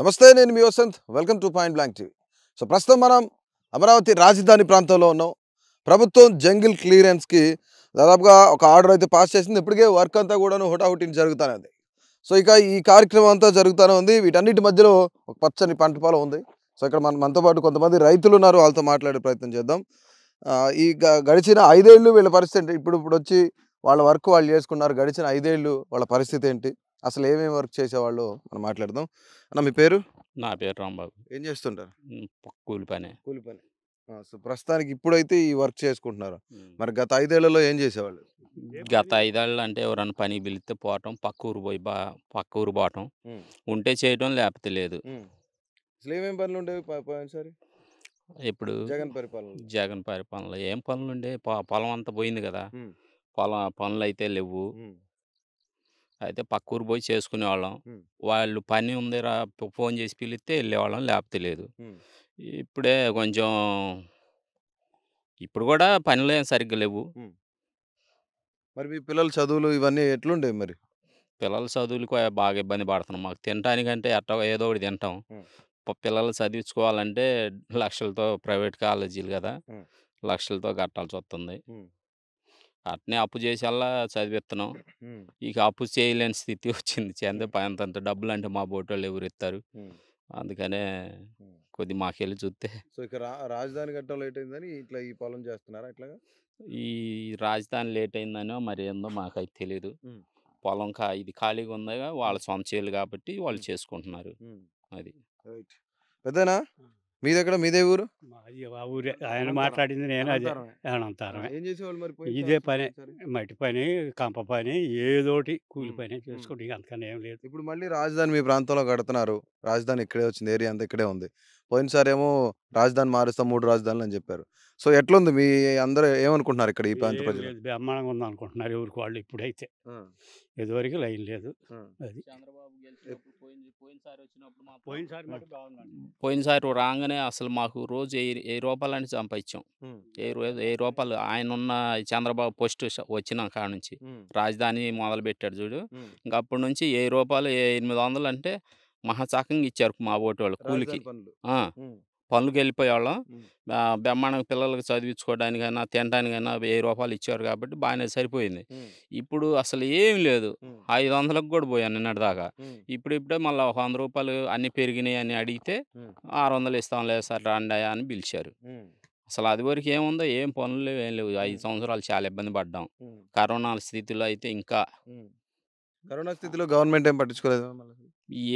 నమస్తే నేను మీ Vasanth welcome to Point Blank TV so ప్రస్తుతం మనం అమరావతి రాజధాని ప్రాంతంలో ఉన్నాం ప్రభుత్వం జంగిల్ క్లియరెన్స్కి దాదాపుగా ఒక ఆర్డర్ అయితే పాస్ చేసింది ఇప్పటికే వర్క్ అంతా కూడా హుటాహుటిని జరుగుతానే ఉంది సో ఇక ఈ కార్యక్రమం అంతా జరుగుతూనే ఉంది వీటన్నిటి మధ్యలో ఒక పచ్చని పంట పొలం ఉంది సో ఇక్కడ మన మనతో పాటు కొంతమంది రైతులు ఉన్నారు వాళ్ళతో మాట్లాడే ప్రయత్నం చేద్దాం ఈ గడిచిన ఐదేళ్ళు వీళ్ళ పరిస్థితి ఏంటి ఇప్పుడు ఇప్పుడు వచ్చి వాళ్ళ వర్క్ వాళ్ళు చేసుకున్నారు గడిచిన ఐదేళ్ళు వాళ్ళ పరిస్థితి ఏంటి అసలు ఏమేమి వర్క్ చేసేవాళ్ళు మనం మాట్లాడదాం అన్న మీ పేరు నా పేరు రాంబాబు ఏం చేస్తుంటారు కూలి పని కూలి పని సో ప్రస్తుతానికి ఇప్పుడైతే ఈ వర్క్ చేసుకుంటున్నారు మరి గత ఐదేళ్లలో ఏం చేసేవాళ్ళు గత ఐదేళ్ళు అంటే ఎవరైనా పని పిలిస్తే పోవటం పక్క ఊరు పోయి బా పక్క ఊరు పోవటం ఉంటే చేయటం లేకపోతే లేదు అసలు ఏమేమి పనులు ఉండేవి పోయినసారి ఇప్పుడు జగన్ పరిపాలన జగన్ పరిపాలనలో ఏం పనులు ఉండే పొలం అంతా పోయింది కదా పొలం పనులు అయితే లేవు అయితే పక్క ఊరు పోయి చేసుకునేవాళ్ళం. వాళ్ళు పని ఉందిరా రా ఫోన్ చేసి పిలిస్తే వెళ్ళేవాళ్ళం లేకపోతే లేదు. ఇప్పుడే కొంచెం ఇప్పుడు కూడా పనులు ఏం సరిగ్గా లేవు. మరి మీ పిల్లల చదువులు ఇవన్నీ ఎట్లుండే మరి? పిల్లల చదువులకు బాగా ఇబ్బంది పడుతున్నాం. మాకు తినటానికంటే ఎట్టగో ఏదో ఒకటి తింటాం. పిల్లలు చదివించుకోవాలంటే లక్షలతో ప్రైవేట్ కాలేజీలు కదా లక్షలతో కట్టాల్సి వస్తుంది అట్నే అప్పు చేసేలా చదివిస్తున్నాం ఇక అప్పు చేయలేని స్థితి వచ్చింది చెంద పైంత డబ్బులు అంటే మా బోటోళ్ళు ఎవరు ఇస్తారు అందుకనే కొద్ది మాకెళ్ళి చూస్తే సో ఇక రాజధాని గట్టం లేట్ అయిందని ఇట్లా ఈ పొలం చేస్తున్నారా ఇట్లా ఈ రాజధాని లేట్ అయిందనో మరి ఏందో మాకైతే తెలియదు పొలం కా ఇది ఖాళీగా ఉందగా వాళ్ళ సొంత చేయలు కాబట్టి వాళ్ళు చేసుకుంటున్నారు అది పెద్దనా మీ దగ్గర మీదే ఊరు ఆ ఊరే ఆయన మాట్లాడింది నేను అదే అనంతారమే ఇదే పని మట్టి పని కంప పని ఏదోటి కూలి పని చేసుకోండి అంతకన్నా ఏం లేదు ఇప్పుడు మళ్ళీ రాజధాని మీ ప్రాంతంలో కడుతున్నారు రాజధాని ఇక్కడే వచ్చింది ఏరియా అంతా ఇక్కడే ఉంది పోయినసారి ఏమో రాజధాని మారుస్తాం మూడు రాజధానులు అని చెప్పారు సో ఎట్లుంది మీ అందరూ ఏమనుకుంటున్నారు ఇక్కడ ఈ ప్రాంత ప్రజలు బ్రహ్మాండంగా ఉంది అనుకుంటున్నారు ఎవరికి వాళ్ళు ఇప్పుడైతే ఇదివరకు లైన్ లేదు అది పోయినసారి రాగానే అసలు మాకు రోజు ఏ రూపాయలు అంటే సంపాదించాం ఏ ఏ రూపాయలు ఆయన ఉన్న చంద్రబాబు పోస్ట్ వచ్చిన కాడ నుంచి రాజధాని మొదలు పెట్టాడు చూడు ఇంకప్పటి అప్పటి నుంచి ఏ రూపాయలు ఎనిమిది వందలు అంటే మహాచాకంగా ఇచ్చారు మా ఓటు వాళ్ళు కూలికి పనులకు వెళ్ళిపోయేవాళ్ళం బ్రహ్మాండ పిల్లలకు చదివించుకోవడానికైనా తినడానికైనా వెయ్యి రూపాయలు ఇచ్చారు కాబట్టి బాగానే సరిపోయింది ఇప్పుడు అసలు ఏం లేదు ఐదు వందలకు కూడా పోయాను నిన్నటి దాకా ఇప్పుడిప్పుడే మళ్ళీ ఒక వంద రూపాయలు అన్ని పెరిగినాయి అని అడిగితే ఆరు వందలు ఇస్తాం లేదు సార్ రాండాయా అని పిలిచారు అసలు అది వరకు ఏముందో ఏం పనులు లేవు ఏం లేవు ఐదు సంవత్సరాలు చాలా ఇబ్బంది పడ్డాం కరోనా స్థితిలో అయితే ఇంకా కరోనా స్థితిలో గవర్నమెంట్ ఏం పట్టించుకోలేదు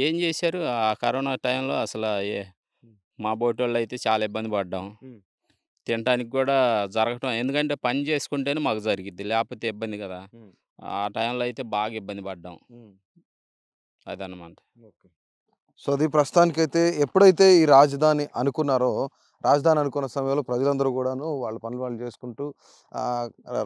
ఏం చేశారు ఆ కరోనా టైంలో అసలు ఏ మా బోటి వాళ్ళు అయితే చాలా ఇబ్బంది పడ్డాం తినడానికి కూడా జరగటం ఎందుకంటే పని చేసుకుంటేనే మాకు జరిగిద్ది లేకపోతే ఇబ్బంది కదా ఆ టైంలో అయితే బాగా ఇబ్బంది పడ్డాం అదనమాట ఓకే. సో అది ప్రస్తుతానికైతే ఎప్పుడైతే ఈ రాజధాని అనుకున్నారో రాజధాని అనుకున్న సమయంలో ప్రజలందరూ కూడాను వాళ్ళ పనులు వాళ్ళు చేసుకుంటూ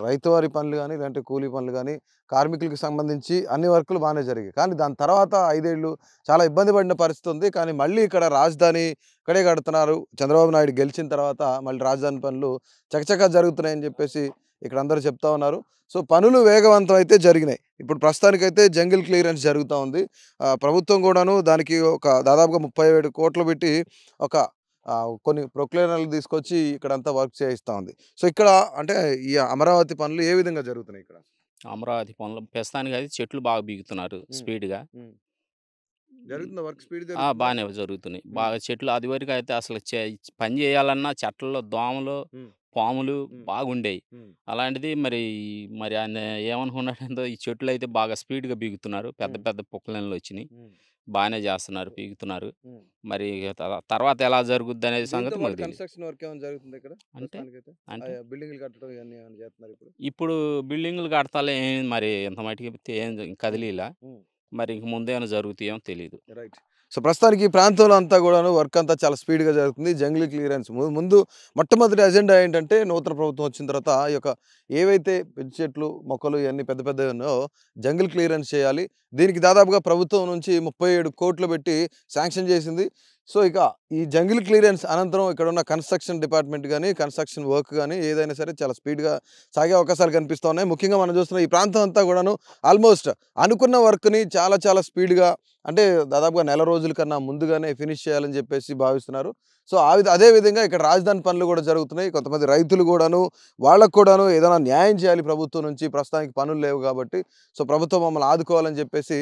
రైతువారి పనులు కానీ లేదంటే కూలీ పనులు కానీ కార్మికులకు సంబంధించి అన్ని వర్కులు బాగానే జరిగాయి కానీ దాని తర్వాత ఐదేళ్ళు చాలా ఇబ్బంది పడిన పరిస్థితి ఉంది కానీ మళ్ళీ ఇక్కడ రాజధాని ఇక్కడే కడుతున్నారు చంద్రబాబు నాయుడు గెలిచిన తర్వాత మళ్ళీ రాజధాని పనులు చకచకా జరుగుతున్నాయని చెప్పేసి ఇక్కడ అందరూ చెప్తా ఉన్నారు సో పనులు వేగవంతం అయితే జరిగినాయి ఇప్పుడు ప్రస్తుతానికైతే జంగిల్ క్లియరెన్స్ జరుగుతూ ఉంది ప్రభుత్వం కూడాను దానికి ఒక దాదాపుగా ముప్పై కోట్లు పెట్టి ఒక కొన్ని ప్రొక్లేనర్లు తీసుకొచ్చి ఇక్కడంతా వర్క్ చేయిస్తూ ఉంది సో ఇక్కడ అంటే ఈ అమరావతి పనులు ఏ విధంగా జరుగుతున్నాయి ఇక్కడ అమరావతి పనులు ప్రస్తుతానికి అది చెట్లు బాగా బిగుతున్నారు స్పీడ్గా బాగానే జరుగుతున్నాయి బాగా చెట్లు అది వరకు అయితే అసలు పని చేయాలన్నా చెట్లలో దోమలు పాములు బాగుండేవి అలాంటిది మరి మరి ఆయన ఏమనుకున్నాడంతో ఈ చెట్లు అయితే బాగా స్పీడ్గా బీగుతున్నారు పెద్ద పెద్ద పుక్కలన్లు వచ్చినాయి బాగానే చేస్తున్నారు పీగుతున్నారు మరి తర్వాత ఎలా జరుగుద్ది అనేది సంగతి బిల్డింగ్లు ఇప్పుడు బిల్డింగ్లు మరి ఇంత మటుకు ఏం కదిలీలా మరి ఇంక ముందేమైనా జరుగుతాయో తెలియదు రైట్ సో ప్రస్తుతానికి ఈ ప్రాంతంలో అంతా కూడా వర్క్ అంతా చాలా స్పీడ్గా జరుగుతుంది జంగ్లీ క్లియరెన్స్ ముందు మొట్టమొదటి అజెండా ఏంటంటే నూతన ప్రభుత్వం వచ్చిన తర్వాత ఈ యొక్క ఏవైతే పెద్ద చెట్లు మొక్కలు ఇవన్నీ పెద్ద పెద్దవి ఉన్నాయో జంగిల్ క్లియరెన్స్ చేయాలి దీనికి దాదాపుగా ప్రభుత్వం నుంచి ముప్పై కోట్లు పెట్టి శాంక్షన్ చేసింది సో ఇక ఈ జంగిల్ క్లియరెన్స్ అనంతరం ఇక్కడ ఉన్న కన్స్ట్రక్షన్ డిపార్ట్మెంట్ కానీ కన్స్ట్రక్షన్ వర్క్ కానీ ఏదైనా సరే చాలా స్పీడ్గా సాగే అవకాశాలు కనిపిస్తూ ఉన్నాయి ముఖ్యంగా మనం చూస్తున్న ఈ ప్రాంతం అంతా కూడాను ఆల్మోస్ట్ అనుకున్న వర్క్ని చాలా చాలా స్పీడ్గా అంటే దాదాపుగా నెల రోజుల కన్నా ముందుగానే ఫినిష్ చేయాలని చెప్పేసి భావిస్తున్నారు సో ఆ విధ అదేవిధంగా ఇక్కడ రాజధాని పనులు కూడా జరుగుతున్నాయి కొంతమంది రైతులు కూడాను వాళ్ళకు కూడాను ఏదైనా న్యాయం చేయాలి ప్రభుత్వం నుంచి ప్రస్తుతానికి పనులు లేవు కాబట్టి సో ప్రభుత్వం మమ్మల్ని ఆదుకోవాలని చెప్పేసి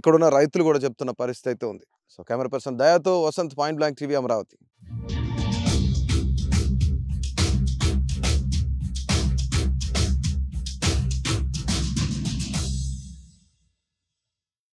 ఇక్కడున్న రైతులు కూడా చెప్తున్న పరిస్థితి అయితే ఉంది సో కెమెరా పర్సన్ దయాతో Vasanth Point Blank TV Amaravati